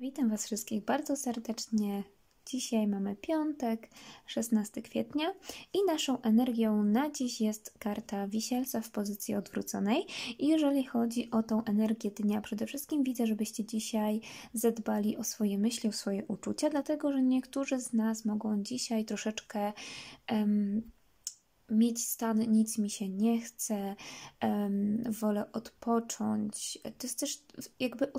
Witam Was wszystkich bardzo serdecznie. Dzisiaj mamy piątek, 16 kwietnia i naszą energią na dziś jest karta wisielca w pozycji odwróconej. I jeżeli chodzi o tą energię dnia, przede wszystkim widzę, żebyście dzisiaj zadbali o swoje myśli, o swoje uczucia, dlatego że niektórzy z nas mogą dzisiaj troszeczkę. Um, mieć stan, nic mi się nie chce, um, wolę odpocząć. To jest też jakby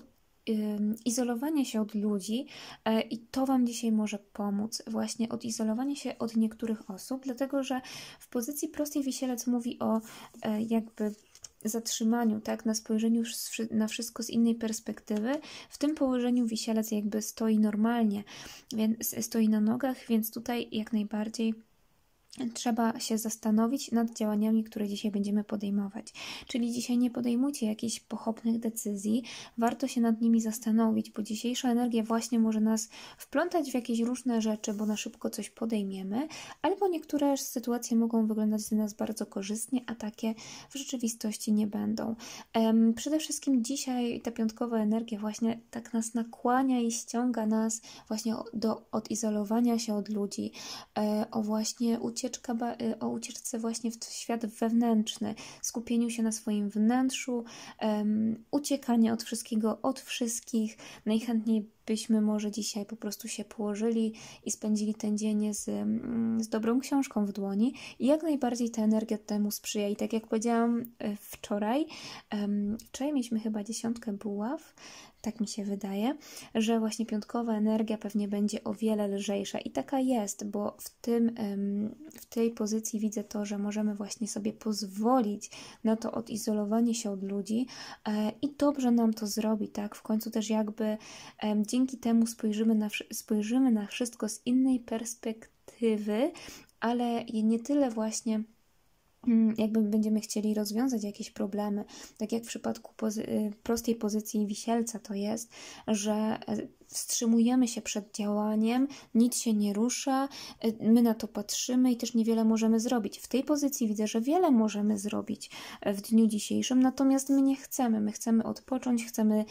izolowanie się od ludzi e, i to Wam dzisiaj może pomóc, właśnie odizolowanie się od niektórych osób, dlatego że w pozycji prostej wisielec mówi o e, jakby zatrzymaniu, tak, na spojrzeniu na wszystko z innej perspektywy. W tym położeniu wisielec jakby stoi normalnie, więc stoi na nogach, więc tutaj jak najbardziej Trzeba się zastanowić nad działaniami, które dzisiaj będziemy podejmować. Czyli dzisiaj nie podejmujcie jakichś pochopnych decyzji, warto się nad nimi zastanowić, bo dzisiejsza energia właśnie może nas wplątać w jakieś różne rzeczy, bo na szybko coś podejmiemy, albo niektóre sytuacje mogą wyglądać dla nas bardzo korzystnie, a takie w rzeczywistości nie będą. Przede wszystkim dzisiaj ta piątkowa energia właśnie tak nas nakłania i ściąga nas właśnie do odizolowania się od ludzi, e, o właśnie ucieczki ucieczka, y, o ucieczce właśnie w świat wewnętrzny, skupieniu się na swoim wnętrzu, um, uciekanie od wszystkiego, od wszystkich. Najchętniej byśmy może dzisiaj po prostu się położyli i spędzili ten dzień z, mm, z dobrą książką w dłoni. I jak najbardziej ta energia temu sprzyja. I tak jak powiedziałam y, wczoraj, um, wczoraj mieliśmy chyba dziesiątkę buław, tak mi się wydaje, że właśnie piątkowa energia pewnie będzie o wiele lżejsza i taka jest, bo w, tym, w tej pozycji widzę to, że możemy właśnie sobie pozwolić na to odizolowanie się od ludzi e, i dobrze nam to zrobi, tak? W końcu też jakby dzięki temu spojrzymy na, spojrzymy na wszystko z innej perspektywy, ale nie tyle właśnie Mm, jakby będziemy chcieli rozwiązać jakieś problemy, tak jak w przypadku pozy y, prostej pozycji wisielca to jest, że wstrzymujemy się przed działaniem, nic się nie rusza, y, my na to patrzymy i też niewiele możemy zrobić. W tej pozycji widzę, że wiele możemy zrobić e, w dniu dzisiejszym, natomiast my nie chcemy. My chcemy odpocząć, chcemy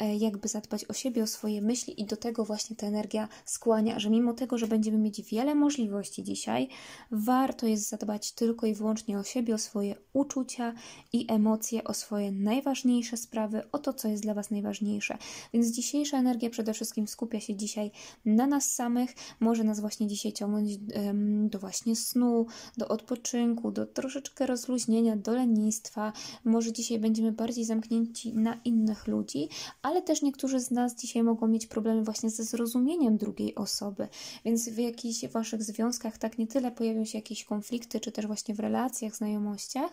e, jakby zadbać o siebie, o swoje myśli i do tego właśnie ta energia skłania, że mimo tego, że będziemy mieć wiele możliwości dzisiaj, warto jest zadbać tylko i wyłącznie o siebie, o swoje uczucia i emocje, o swoje najważniejsze sprawy, o to, co jest dla Was najważniejsze. Więc dzisiejsza energia przede wszystkim wszystkim skupia się dzisiaj na nas samych, może nas właśnie dzisiaj ciągnąć do właśnie snu, do odpoczynku, do troszeczkę rozluźnienia, do lenistwa. Może dzisiaj będziemy bardziej zamknięci na innych ludzi, ale też niektórzy z nas dzisiaj mogą mieć problemy właśnie ze zrozumieniem drugiej osoby, więc w jakichś waszych związkach tak nie tyle pojawią się jakieś konflikty, czy też właśnie w relacjach, znajomościach,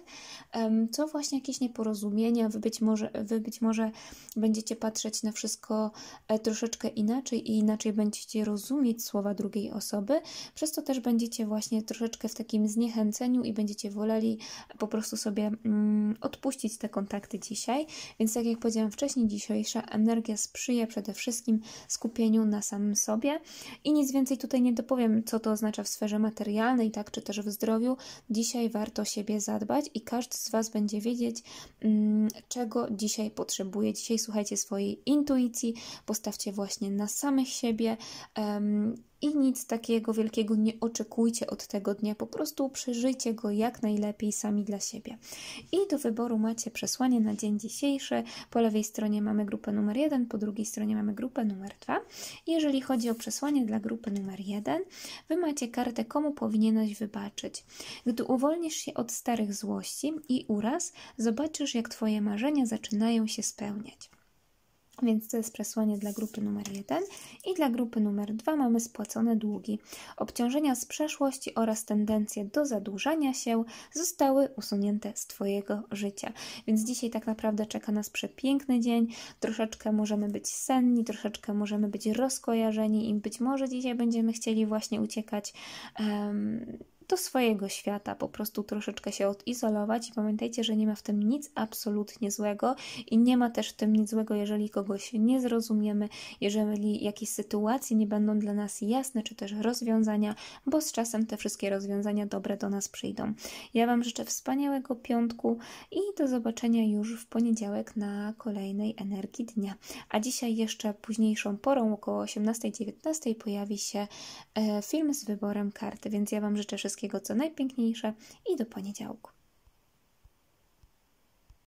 co właśnie jakieś nieporozumienia, wy być może, wy być może będziecie patrzeć na wszystko e, troszeczkę troszeczkę inaczej i inaczej będziecie rozumieć słowa drugiej osoby, przez to też będziecie właśnie troszeczkę w takim zniechęceniu i będziecie woleli po prostu sobie mm, odpuścić te kontakty dzisiaj. Więc tak jak powiedziałam wcześniej, dzisiejsza energia sprzyja przede wszystkim skupieniu na samym sobie i nic więcej tutaj nie dopowiem, co to oznacza w sferze materialnej, tak, czy też w zdrowiu. Dzisiaj warto siebie zadbać i każdy z Was będzie wiedzieć, mm, czego dzisiaj potrzebuje. Dzisiaj słuchajcie swojej intuicji, postawcie właśnie właśnie na samych siebie i nic takiego wielkiego nie oczekujcie od tego dnia, po prostu przeżyjcie go jak najlepiej sami dla siebie. I do wyboru macie przesłanie na dzień dzisiejszy. Po lewej stronie mamy grupę numer 1, po drugiej stronie mamy grupę numer 2. Jeżeli chodzi o przesłanie dla grupy numer 1, wy macie kartę komu powinieneś wybaczyć. Gdy uwolnisz się od starych złości i uraz, zobaczysz jak twoje marzenia zaczynają się spełniać. Więc to jest przesłanie dla grupy numer 1 i dla grupy numer 2 mamy spłacone długi. Obciążenia z przeszłości oraz tendencje do zadłużania się zostały usunięte z Twojego życia. Więc dzisiaj tak naprawdę czeka nas przepiękny dzień. Troszeczkę możemy być senni, troszeczkę możemy być rozkojarzeni i być może dzisiaj będziemy chcieli właśnie uciekać. Um, do swojego świata, po prostu troszeczkę się odizolować i pamiętajcie, że nie ma w tym nic absolutnie złego i nie ma też w tym nic złego, jeżeli kogoś nie zrozumiemy, jeżeli jakieś sytuacje nie będą dla nas jasne, czy też rozwiązania, bo z czasem te wszystkie rozwiązania dobre do nas przyjdą. Ja Wam życzę wspaniałego piątku i do zobaczenia już w poniedziałek na kolejnej energii dnia. A dzisiaj jeszcze późniejszą porą, około 18-19 pojawi się e, film z wyborem karty, więc ja Wam życzę wszystkiego wszystkiego co najpiękniejsze i do poniedziałku.